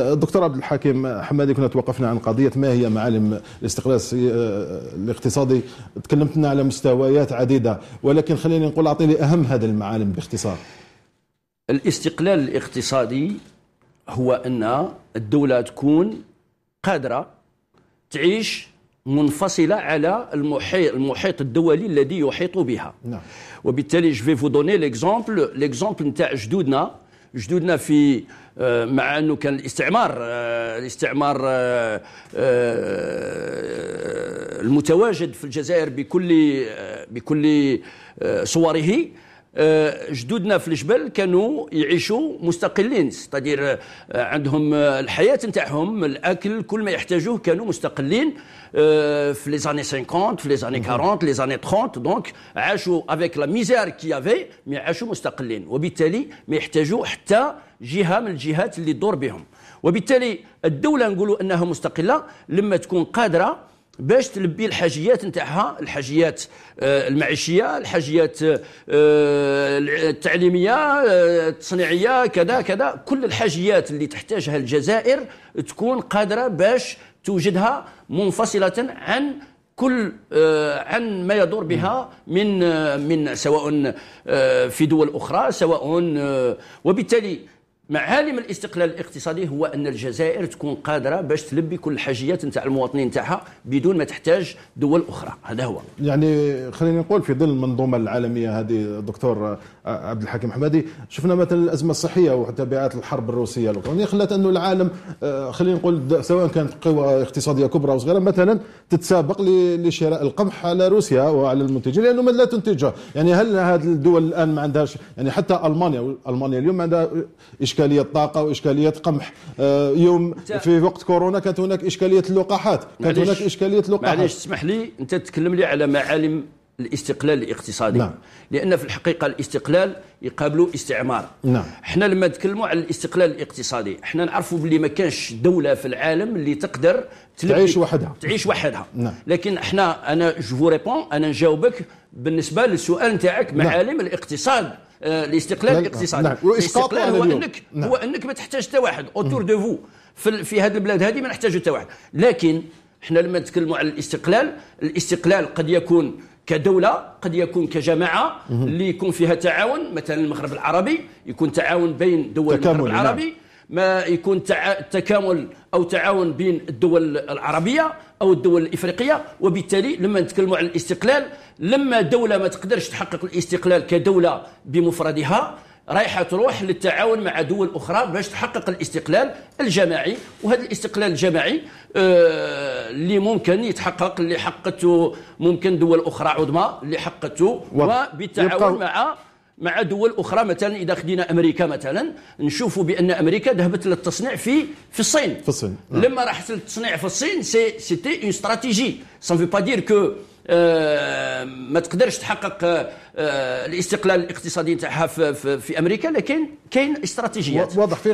دكتور عبد الحكيم حمادي كنا توقفنا عن قضية ما هي معالم الاستقلال آه، الاقتصادي تكلمت لنا على مستويات عديدة ولكن خليني نقول أعطيني أهم هذه المعالم باختصار الاستقلال الاقتصادي هو أن الدولة تكون قادرة تعيش منفصلة على المحيط, المحيط الدولي الذي يحيط بها نعم. وبالتالي جو فو دوني ليكزومبل ليكزومبل نتاع جدودنا جدودنا في آه، مع انه كان الاستعمار آه، الاستعمار آه، المتواجد في الجزائر بكل بكل صوره آه، جدودنا في الجبل كانوا يعيشوا مستقلين تدير آه، عندهم آه، الحياه نتاعهم الاكل كل ما يحتاجوه كانوا مستقلين في لي زاني 50 في لي زاني 40 لي زاني 30 دونك عاشوا افيك لا ميزير كي افي مي عاشوا مستقلين وبالتالي ما يحتاجوا حتى جهه من الجهات اللي تدور بهم وبالتالي الدوله نقولوا انها مستقله لما تكون قادره باش تلبي الحاجيات نتاعها الحاجيات آه، المعيشيه الحاجيات آه، التعليميه آه، التصنيعيه كذا كذا كل الحاجيات اللي تحتاجها الجزائر تكون قادره باش توجدها منفصله عن كل عن ما يدور بها من من سواء في دول اخرى سواء وبالتالي معالم الاستقلال الاقتصادي هو ان الجزائر تكون قادره باش تلبي كل الحاجيات نتاع المواطنين نتاعها بدون ما تحتاج دول اخرى هذا هو يعني خلينا نقول في ظل المنظومه العالميه هذه دكتور عبد الحكيم حمادي شفنا مثلا الازمه الصحيه وتبعات الحرب الروسيه الاوكرانيه خلت انه العالم آه، خلينا نقول سواء كانت قوى اقتصاديه كبرى او صغيره مثلا تتسابق لشراء القمح على روسيا وعلى المنتجين لانه ما لا تنتجه يعني هل هذه الدول الان ما عندهاش يعني حتى المانيا المانيا اليوم عندها اشكاليه الطاقه واشكاليه قمح آه، يوم في وقت كورونا كانت هناك اشكاليه اللقاحات كانت هناك اشكاليه اللقاحات معليش تسمح لي انت تتكلم لي على معالم الاستقلال الاقتصادي نعم. لان في الحقيقه الاستقلال يقابل استعمار نعم حنا لما نتكلموا على الاستقلال الاقتصادي حنا نعرفوا بلي ما كانش دوله في العالم اللي تقدر تعيش وحدها تعيش وحدها نعم. لكن حنا انا جو ريبون انا نجاوبك بالنسبه للسؤال نتاعك نعم. معالم نعم. الاقتصاد آه، نعم. الاستقلال الاقتصادي نعم. الاستقلال هو انك نعم. هو انك ما تحتاج حتى واحد اوتور دو فو في, هذه البلاد هذه ما نحتاجوا حتى واحد لكن احنا لما نتكلموا على الاستقلال الاستقلال قد يكون كدوله قد يكون كجماعه اللي يكون فيها تعاون مثلا المغرب العربي يكون تعاون بين دول المغرب نعم. العربي نعم. ما يكون تكامل او تعاون بين الدول العربيه او الدول الافريقيه وبالتالي لما نتكلموا على الاستقلال لما دوله ما تقدرش تحقق الاستقلال كدوله بمفردها رايحه تروح للتعاون مع دول اخرى باش تحقق الاستقلال الجماعي وهذا الاستقلال الجماعي آه، اللي ممكن يتحقق اللي حققته ممكن دول اخرى عظمى اللي حققته وبالتعاون مع مع دول اخرى مثلا اذا خدينا امريكا مثلا نشوفوا بان امريكا ذهبت للتصنيع في في الصين في الصين نعم. لما راحت للتصنيع في الصين سي سيتي اون استراتيجي سان فو با دير كو ما تقدرش تحقق آه، الاستقلال الاقتصادي تاعها في, في, في امريكا لكن كاين استراتيجيات واضح في